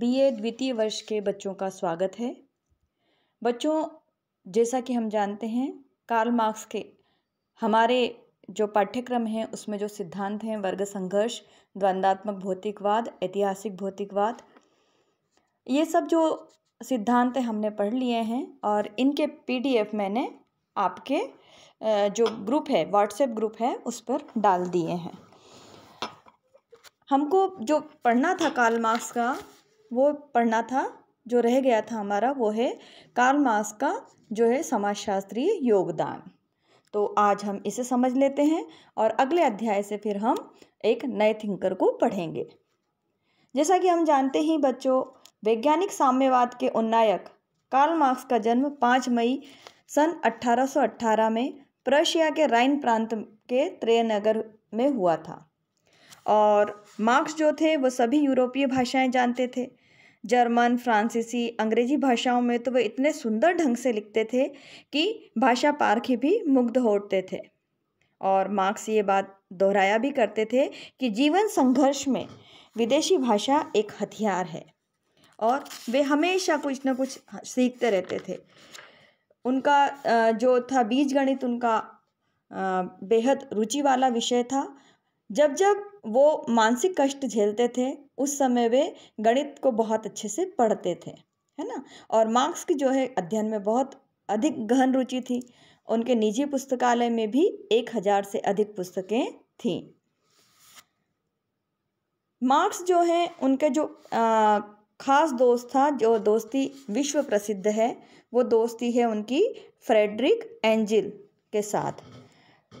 BA द्वितीय वर्ष के बच्चों का स्वागत है बच्चों जैसा कि हम जानते हैं कार्ल मार्क्स के हमारे जो पाठ्यक्रम हैं उसमें जो सिद्धांत हैं वर्ग संघर्ष द्वंद्वात्मक भौतिकवाद ऐतिहासिक भौतिकवाद ये सब जो सिद्धांत हमने पढ़ लिए हैं और इनके पीडीएफ मैंने आपके जो ग्रुप है व्हाट्सएप ग्रुप है उस पर डाल दिए हैं हमको जो पढ़ना था कार्ल मार्क्स का वो पढ़ना था जो रह गया था हमारा वो है कार्ल मार्क्स का जो है समाजशास्त्रीय योगदान तो आज हम इसे समझ लेते हैं और अगले अध्याय से फिर हम एक नए थिंकर को पढ़ेंगे जैसा कि हम जानते ही बच्चों वैज्ञानिक साम्यवाद के उन्नायक कार्ल मार्क्स का जन्म पाँच मई सन 1818 में प्रशिया के राइन प्रांत के त्रेनगर में हुआ था और मार्क्स जो थे वो सभी यूरोपीय भाषाएं जानते थे जर्मन फ्रांसीसी अंग्रेजी भाषाओं में तो वे इतने सुंदर ढंग से लिखते थे कि भाषा पारखी भी मुग्ध हो उठते थे और मार्क्स ये बात दोहराया भी करते थे कि जीवन संघर्ष में विदेशी भाषा एक हथियार है और वे हमेशा कुछ ना कुछ सीखते रहते थे उनका जो था बीज गणित उनका बेहद रुचि वाला विषय था जब जब वो मानसिक कष्ट झेलते थे उस समय वे गणित को बहुत अच्छे से पढ़ते थे है ना और मार्क्स की जो है अध्ययन में बहुत अधिक गहन रुचि थी उनके निजी पुस्तकालय में भी एक हजार से अधिक पुस्तकें थीं मार्क्स जो हैं उनके जो आ, खास दोस्त था जो दोस्ती विश्व प्रसिद्ध है वो दोस्ती है उनकी फ्रेडरिक एंजिल के साथ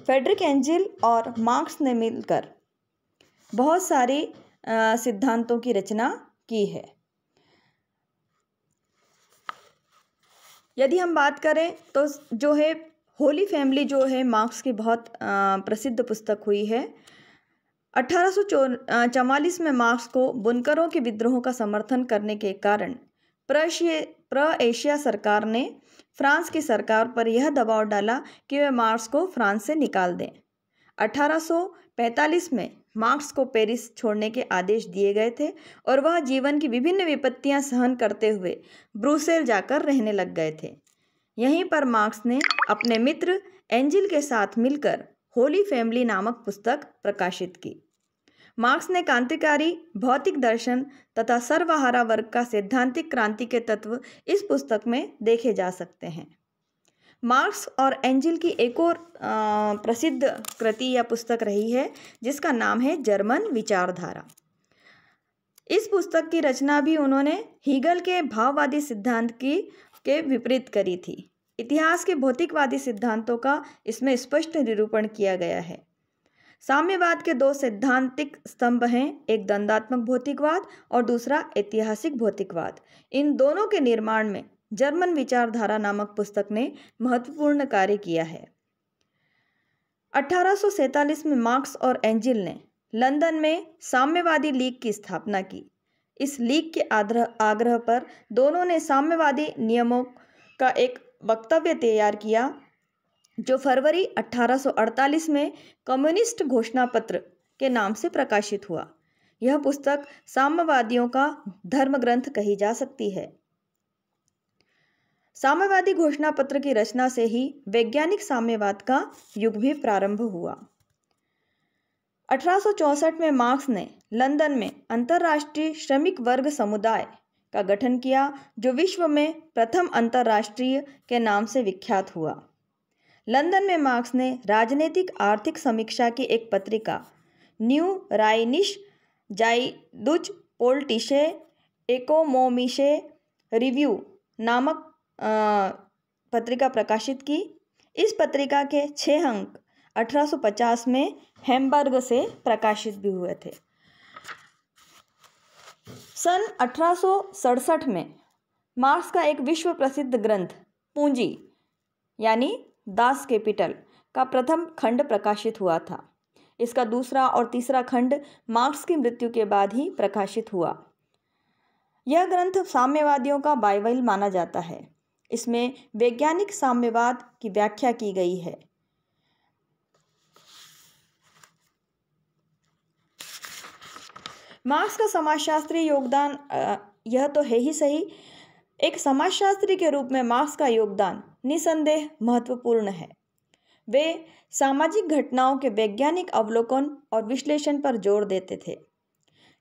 फ्रेडरिक एंजिल और मार्क्स ने मिलकर बहुत सारी सिद्धांतों की रचना की है यदि हम बात करें तो जो है होली फैमिली जो है मार्क्स की बहुत प्रसिद्ध पुस्तक हुई है अठारह में मार्क्स को बुनकरों के विद्रोह का समर्थन करने के कारण प्रशिय प्र एशिया सरकार ने फ्रांस की सरकार पर यह दबाव डाला कि वे मार्क्स को फ्रांस से निकाल दें 1845 में मार्क्स को पेरिस छोड़ने के आदेश दिए गए थे और वह जीवन की विभिन्न विपत्तियां सहन करते हुए ब्रूसेल जाकर रहने लग गए थे यहीं पर मार्क्स ने अपने मित्र एंजिल के साथ मिलकर होली फैमिली नामक पुस्तक प्रकाशित की मार्क्स ने क्रांतिकारी भौतिक दर्शन तथा सर्वहारा वर्ग का सैद्धांतिक क्रांति के तत्व इस पुस्तक में देखे जा सकते हैं मार्क्स और एंजिल की एक और प्रसिद्ध कृति या पुस्तक रही है जिसका नाम है जर्मन विचारधारा इस पुस्तक की रचना भी उन्होंने हीगल के भाववादी सिद्धांत की के विपरीत करी थी इतिहास के भौतिकवादी सिद्धांतों का इसमें स्पष्ट निरूपण किया गया है साम्यवाद के दो सिद्धांतिक स्तंभ हैं एक दंडात्मक भौतिकवाद और दूसरा ऐतिहासिक भौतिकवाद इन दोनों के निर्माण में जर्मन विचारधारा नामक पुस्तक ने महत्वपूर्ण कार्य किया है 1847 में मार्क्स और एंजिल ने लंदन में साम्यवादी लीग की स्थापना की इस लीग के आग्रह आग्रह पर दोनों ने साम्यवादी नियमों का एक वक्तव्य तैयार किया जो फरवरी 1848 में कम्युनिस्ट घोषणा पत्र के नाम से प्रकाशित हुआ यह पुस्तक साम्यवादियों का धर्म ग्रंथ कही जा सकती है साम्यवादी घोषणा पत्र की रचना से ही वैज्ञानिक साम्यवाद का युग भी प्रारंभ हुआ 1864 में मार्क्स ने लंदन में अंतर्राष्ट्रीय श्रमिक वर्ग समुदाय का गठन किया जो विश्व में प्रथम अंतर्राष्ट्रीय के नाम से विख्यात हुआ लंदन में मार्क्स ने राजनीतिक आर्थिक समीक्षा की एक पत्रिका न्यू राइनिश जाइदुज पोल्टिशे एकोमोमिशे रिव्यू नामक पत्रिका प्रकाशित की इस पत्रिका के छः अंक 1850 में हेम्बर्ग से प्रकाशित भी हुए थे सन अठारह में मार्क्स का एक विश्व प्रसिद्ध ग्रंथ पूंजी यानी दास कैपिटल का प्रथम खंड प्रकाशित हुआ था इसका दूसरा और तीसरा खंड मार्क्स की मृत्यु के बाद ही प्रकाशित हुआ यह ग्रंथ साम्यवादियों का बाइबल माना जाता है इसमें वैज्ञानिक साम्यवाद की व्याख्या की गई है मार्क्स का समाजशास्त्री योगदान यह तो है ही सही एक समाजशास्त्री के रूप में मार्क्स का योगदान निसंदेह महत्वपूर्ण है वे सामाजिक घटनाओं के वैज्ञानिक अवलोकन और विश्लेषण पर जोर देते थे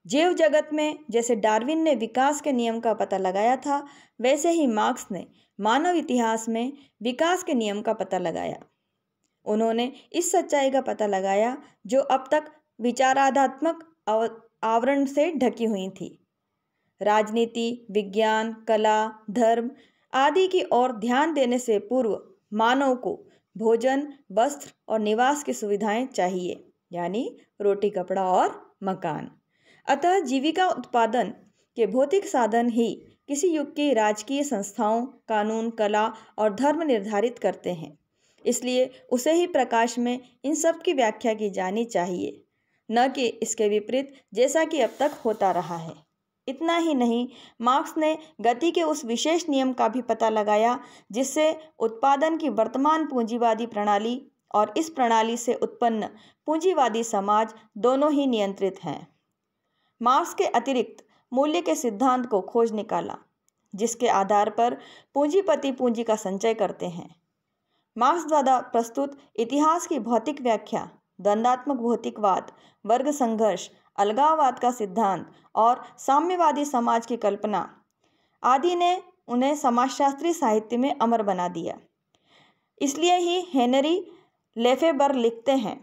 जैव जगत में जैसे डार्विन ने विकास के नियम का पता लगाया था वैसे ही मार्क्स ने मानव इतिहास में विकास के नियम का पता लगाया उन्होंने इस सच्चाई का पता लगाया जो अब तक विचाराधात्मक आवरण से ढकी हुई थी राजनीति विज्ञान कला धर्म आदि की ओर ध्यान देने से पूर्व मानव को भोजन वस्त्र और निवास की सुविधाएं चाहिए यानी रोटी कपड़ा और मकान अतः जीविका उत्पादन के भौतिक साधन ही किसी युग की राजकीय संस्थाओं कानून कला और धर्म निर्धारित करते हैं इसलिए उसे ही प्रकाश में इन सब की व्याख्या की जानी चाहिए न कि इसके विपरीत जैसा कि अब तक होता रहा है इतना ही नहीं मार्क्स ने गति के उस विशेष नियम का भी पता लगाया जिससे उत्पादन की वर्तमान पूंजीवादी प्रणाली और इस प्रणाली से उत्पन्न पूंजीवादी समाज दोनों ही नियंत्रित हैं मार्क्स के अतिरिक्त मूल्य के सिद्धांत को खोज निकाला जिसके आधार पर पूंजीपति पूंजी का संचय करते हैं मार्क्स द्वारा प्रस्तुत इतिहास की भौतिक व्याख्या द्वंदात्मक भौतिकवाद वर्ग संघर्ष अलगाववाद का सिद्धांत और साम्यवादी समाज की कल्पना आदि ने उन्हें समाजशास्त्री साहित्य में अमर बना दिया इसलिए ही हेनरी लेफेबर लिखते हैं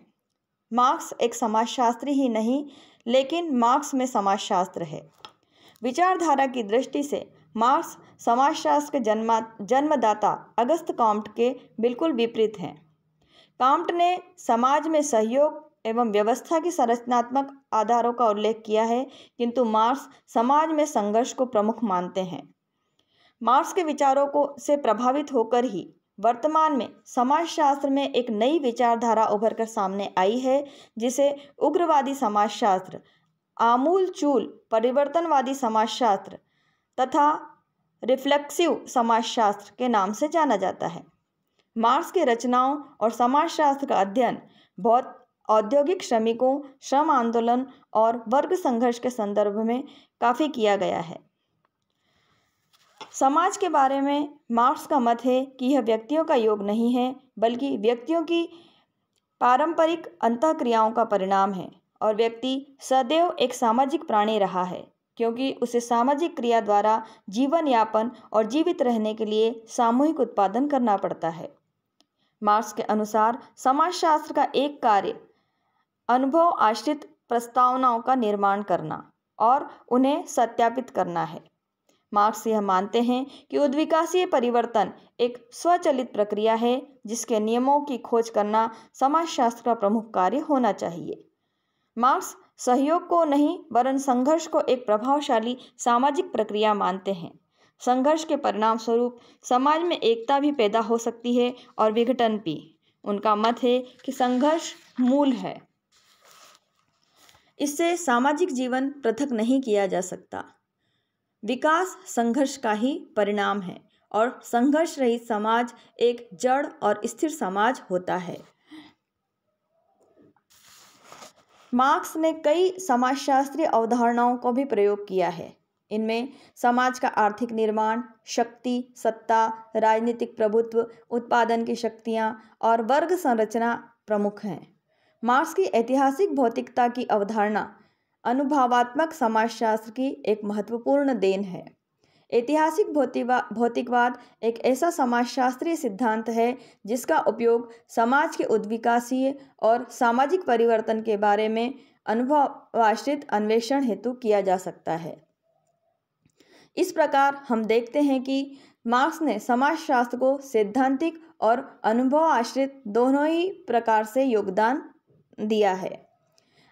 मार्क्स एक समाजशास्त्री ही नहीं लेकिन मार्क्स में समाजशास्त्र है विचारधारा की दृष्टि से मार्क्स समाजशास्त्र के जन्मा जन्मदाता अगस्त काम्ट के बिल्कुल विपरीत हैं काम्ट ने समाज में सहयोग एवं व्यवस्था की संरचनात्मक आधारों का उल्लेख किया है किंतु मार्क्स समाज में संघर्ष को प्रमुख मानते हैं मार्क्स के विचारों को से प्रभावित होकर ही वर्तमान में समाजशास्त्र में एक नई विचारधारा उभर कर सामने आई है जिसे उग्रवादी समाजशास्त्र आमूल चूल परिवर्तनवादी समाजशास्त्र तथा रिफ्लेक्सिव समाजशास्त्र के नाम से जाना जाता है मार्क्स के रचनाओं और समाजशास्त्र का अध्ययन बहुत औद्योगिक श्रमिकों श्रम आंदोलन और वर्ग संघर्ष के संदर्भ में काफ़ी किया गया है समाज के बारे में मार्क्स का मत है कि यह व्यक्तियों का योग नहीं है बल्कि व्यक्तियों की पारंपरिक क्रियाओं का परिणाम है और व्यक्ति सदैव एक सामाजिक प्राणी रहा है क्योंकि उसे सामाजिक क्रिया द्वारा जीवन यापन और जीवित रहने के लिए सामूहिक उत्पादन करना पड़ता है मार्क्स के अनुसार समाजशास्त्र का एक कार्य अनुभव आश्रित प्रस्तावनाओं का निर्माण करना और उन्हें सत्यापित करना है मार्क्स यह मानते हैं कि उद्विकासीय परिवर्तन एक स्वचलित प्रक्रिया है जिसके नियमों की खोज करना समाजशास्त्र का प्रमुख कार्य होना चाहिए मार्क्स सहयोग को नहीं वरन संघर्ष को एक प्रभावशाली सामाजिक प्रक्रिया मानते हैं संघर्ष के परिणाम स्वरूप समाज में एकता भी पैदा हो सकती है और विघटन भी उनका मत है कि संघर्ष मूल है इससे सामाजिक जीवन पृथक नहीं किया जा सकता विकास संघर्ष का ही परिणाम है और संघर्ष रहित समाज एक जड़ और स्थिर समाज होता है मार्क्स ने कई समाजशास्त्रीय अवधारणाओं को भी प्रयोग किया है इनमें समाज का आर्थिक निर्माण शक्ति सत्ता राजनीतिक प्रभुत्व उत्पादन की शक्तियाँ और वर्ग संरचना प्रमुख हैं मार्क्स की ऐतिहासिक भौतिकता की अवधारणा अनुभवात्मक समाजशास्त्र की एक महत्वपूर्ण देन है ऐतिहासिक भौतिकवा भौतिकवाद एक ऐसा समाजशास्त्रीय सिद्धांत है जिसका उपयोग समाज के उद्विकासीय और सामाजिक परिवर्तन के बारे में अनुभवाश्रित अन्वेषण हेतु किया जा सकता है इस प्रकार हम देखते हैं कि मार्क्स ने समाजशास्त्र को सैद्धांतिक और अनुभव आश्रित दोनों ही प्रकार से योगदान दिया है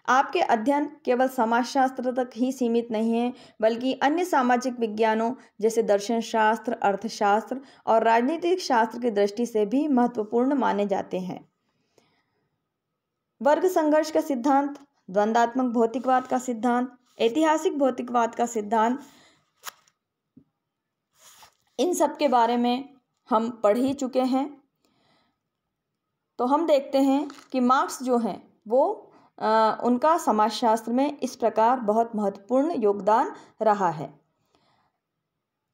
आपके अध्ययन केवल समाजशास्त्र तक ही सीमित नहीं है बल्कि अन्य सामाजिक विज्ञानों जैसे दर्शन शास्त्र अर्थशास्त्र और राजनीतिक शास्त्र की दृष्टि से भी महत्वपूर्ण माने जाते हैं वर्ग संघर्ष का सिद्धांत द्वंद्वात्मक भौतिकवाद का सिद्धांत ऐतिहासिक भौतिकवाद का सिद्धांत इन सब के बारे में हम पढ़ ही चुके हैं तो हम देखते हैं कि मार्क्स जो हैं वो उनका समाजशास्त्र में इस प्रकार बहुत महत्वपूर्ण योगदान रहा है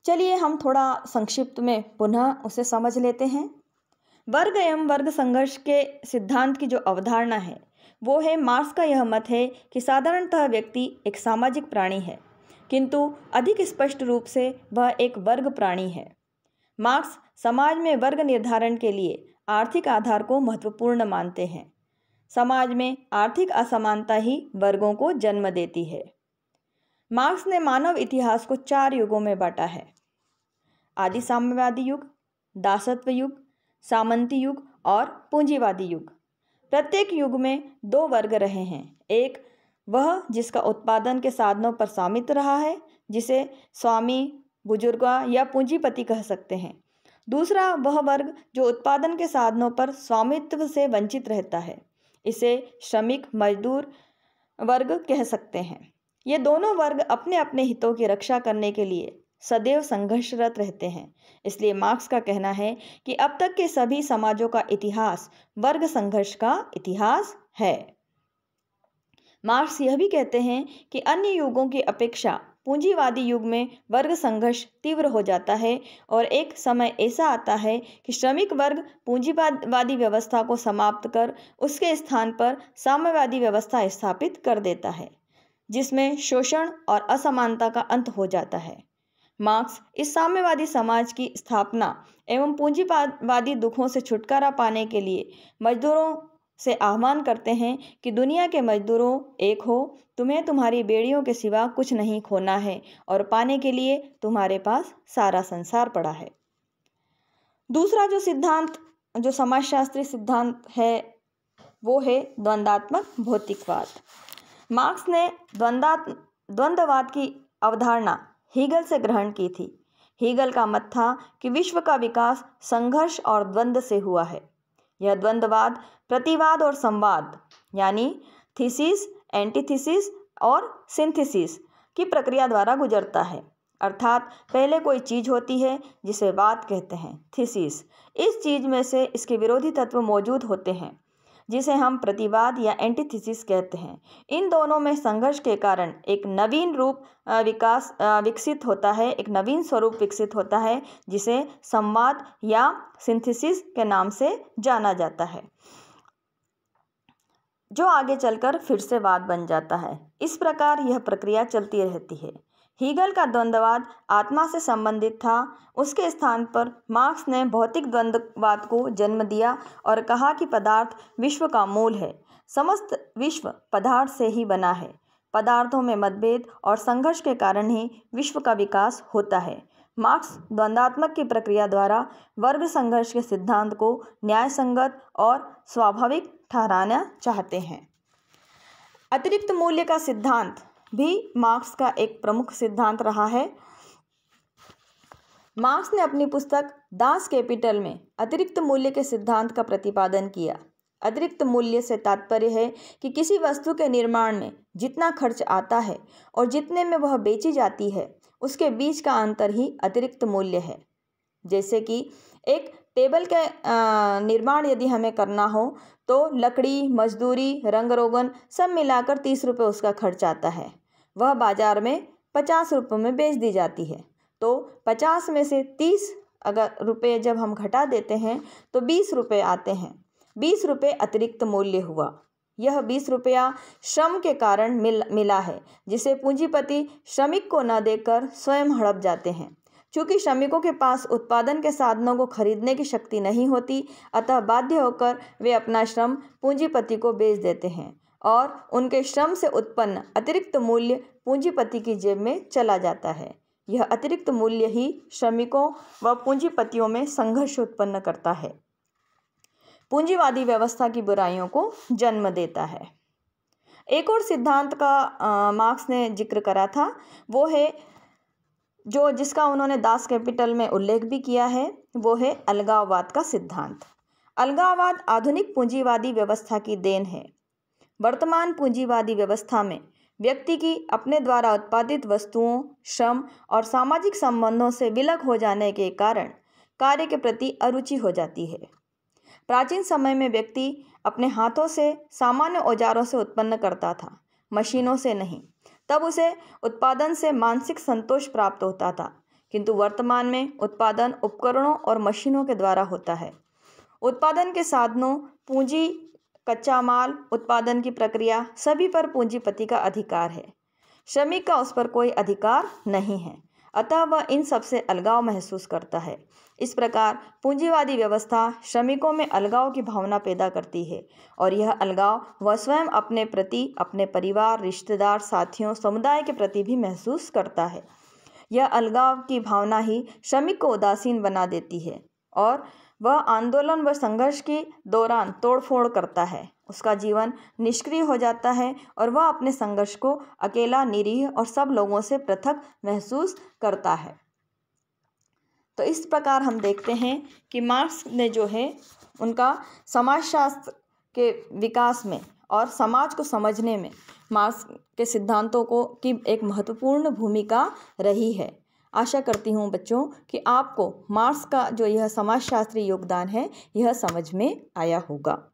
चलिए हम थोड़ा संक्षिप्त में पुनः उसे समझ लेते हैं वर्ग एवं वर्ग संघर्ष के सिद्धांत की जो अवधारणा है वो है मार्क्स का यह मत है कि साधारणतः व्यक्ति एक सामाजिक प्राणी है किंतु अधिक स्पष्ट रूप से वह एक वर्ग प्राणी है मार्क्स समाज में वर्ग निर्धारण के लिए आर्थिक आधार को महत्वपूर्ण मानते हैं समाज में आर्थिक असमानता ही वर्गों को जन्म देती है मार्क्स ने मानव इतिहास को चार युगों में बांटा है आदि साम्यवादी युग दासत्व युग सामंती युग और पूंजीवादी युग प्रत्येक युग में दो वर्ग रहे हैं एक वह जिसका उत्पादन के साधनों पर स्वामित्व रहा है जिसे स्वामी बुजुर्गा या पूंजीपति कह सकते हैं दूसरा वह वर्ग जो उत्पादन के साधनों पर स्वामित्व से वंचित रहता है इसे श्रमिक मजदूर वर्ग कह सकते हैं ये दोनों वर्ग अपने अपने हितों की रक्षा करने के लिए सदैव संघर्षरत रहते हैं इसलिए मार्क्स का कहना है कि अब तक के सभी समाजों का इतिहास वर्ग संघर्ष का इतिहास है मार्क्स यह भी कहते हैं कि अन्य युगों की अपेक्षा पूंजीवादी युग में वर्ग संघर्ष तीव्र हो जाता है और एक समय ऐसा आता है कि श्रमिक वर्ग पूंजीवादी व्यवस्था को समाप्त कर उसके स्थान पर साम्यवादी व्यवस्था स्थापित कर देता है जिसमें शोषण और असमानता का अंत हो जाता है मार्क्स इस साम्यवादी समाज की स्थापना एवं पूंजीवादी दुखों से छुटकारा पाने के लिए मजदूरों से आह्वान करते हैं कि दुनिया के मजदूरों एक हो तुम्हें तुम्हारी बेड़ियों के सिवा कुछ नहीं खोना है और पाने के लिए तुम्हारे पास सारा संसार पड़ा है दूसरा जो सिद्धांत जो समाजशास्त्री सिद्धांत है वो है द्वंद्वात्मक भौतिकवाद मार्क्स ने द्वंद्वात्म द्वंद्ववाद की अवधारणा हीगल से ग्रहण की थी हीगल का मत था कि विश्व का विकास संघर्ष और द्वंद्व से हुआ है यह द्वंद्ववाद प्रतिवाद और संवाद यानी थीसिस एंटीथीसिस और सिंथेसिस की प्रक्रिया द्वारा गुजरता है अर्थात पहले कोई चीज़ होती है जिसे वाद कहते हैं थीसिस इस चीज़ में से इसके विरोधी तत्व मौजूद होते हैं जिसे हम प्रतिवाद या एंटीथिसिस कहते हैं इन दोनों में संघर्ष के कारण एक नवीन रूप विकास विकसित होता है एक नवीन स्वरूप विकसित होता है जिसे संवाद या सिंथिसिस के नाम से जाना जाता है जो आगे चलकर फिर से वाद बन जाता है इस प्रकार यह प्रक्रिया चलती रहती है हीगल का द्वंद्ववाद आत्मा से संबंधित था उसके स्थान पर मार्क्स ने भौतिक द्वंद्ववाद को जन्म दिया और कहा कि पदार्थ विश्व का मूल है समस्त विश्व पदार्थ से ही बना है पदार्थों में मतभेद और संघर्ष के कारण ही विश्व का विकास होता है मार्क्स द्वंद्वात्मक की प्रक्रिया द्वारा वर्ग संघर्ष के सिद्धांत को न्याय संगत और स्वाभाविक ठहराना चाहते हैं अतिरिक्त मूल्य का सिद्धांत भी मार्क्स का एक प्रमुख सिद्धांत रहा है मार्क्स ने अपनी पुस्तक दास कैपिटल में अतिरिक्त मूल्य के सिद्धांत का प्रतिपादन किया अतिरिक्त मूल्य से तात्पर्य है कि किसी वस्तु के निर्माण में जितना खर्च आता है और जितने में वह बेची जाती है उसके बीच का अंतर ही अतिरिक्त मूल्य है जैसे कि एक टेबल के निर्माण यदि हमें करना हो तो लकड़ी मजदूरी रंग रोगन सब मिलाकर तीस रुपये उसका खर्च आता है वह बाज़ार में पचास रुपये में बेच दी जाती है तो पचास में से तीस अगर रुपये जब हम घटा देते हैं तो बीस रुपये आते हैं बीस रुपये अतिरिक्त मूल्य हुआ यह बीस रुपया श्रम के कारण मिल मिला है जिसे पूंजीपति श्रमिक को न देकर स्वयं हड़प जाते हैं चूँकि श्रमिकों के पास उत्पादन के साधनों को खरीदने की शक्ति नहीं होती अतः बाध्य होकर वे अपना श्रम पूंजीपति को बेच देते हैं और उनके श्रम से उत्पन्न अतिरिक्त मूल्य पूंजीपति की जेब में चला जाता है यह अतिरिक्त मूल्य ही श्रमिकों व पूंजीपतियों में संघर्ष उत्पन्न करता है पूंजीवादी व्यवस्था की बुराइयों को जन्म देता है एक और सिद्धांत का आ, मार्क्स ने जिक्र करा था वो है जो जिसका उन्होंने दास कैपिटल में उल्लेख भी किया है वो है अलगाववाद का सिद्धांत अलगाववाद आधुनिक पूंजीवादी व्यवस्था की देन है वर्तमान पूंजीवादी व्यवस्था में व्यक्ति की अपने द्वारा उत्पादित वस्तुओं श्रम और सामाजिक संबंधों से विलग हो जाने के कारण कार्य के प्रति अरुचि हो जाती है प्राचीन समय में व्यक्ति अपने हाथों से सामान्य औजारों से उत्पन्न करता था मशीनों से नहीं तब उसे उत्पादन से मानसिक संतोष प्राप्त होता था किंतु वर्तमान में उत्पादन उपकरणों और मशीनों के द्वारा होता है उत्पादन के साधनों पूंजी कच्चा माल उत्पादन की प्रक्रिया सभी पर पूंजीपति का अधिकार है श्रमिक का उस पर कोई अधिकार नहीं है अतः वह इन सबसे अलगाव महसूस करता है इस प्रकार पूंजीवादी व्यवस्था श्रमिकों में अलगाव की भावना पैदा करती है और यह अलगाव वह स्वयं अपने प्रति अपने परिवार रिश्तेदार साथियों समुदाय के प्रति भी महसूस करता है यह अलगाव की भावना ही श्रमिक को उदासीन बना देती है और वह आंदोलन व संघर्ष के दौरान तोड़फोड़ करता है उसका जीवन निष्क्रिय हो जाता है और वह अपने संघर्ष को अकेला निरीह और सब लोगों से पृथक महसूस करता है तो इस प्रकार हम देखते हैं कि मार्क्स ने जो है उनका समाजशास्त्र के विकास में और समाज को समझने में मार्क्स के सिद्धांतों को की एक महत्वपूर्ण भूमिका रही है आशा करती हूँ बच्चों कि आपको मार्क्स का जो यह समाजशास्त्री योगदान है यह समझ में आया होगा